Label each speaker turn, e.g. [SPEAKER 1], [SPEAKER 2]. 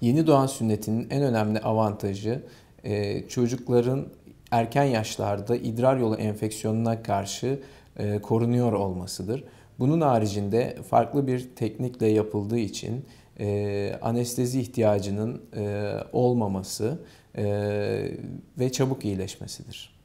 [SPEAKER 1] Yeni doğan sünnetinin en önemli avantajı e, çocukların erken yaşlarda idrar yolu enfeksiyonuna karşı e, korunuyor olmasıdır. Bunun haricinde farklı bir teknikle yapıldığı için e, anestezi ihtiyacının olmaması ve çabuk iyileşmesidir.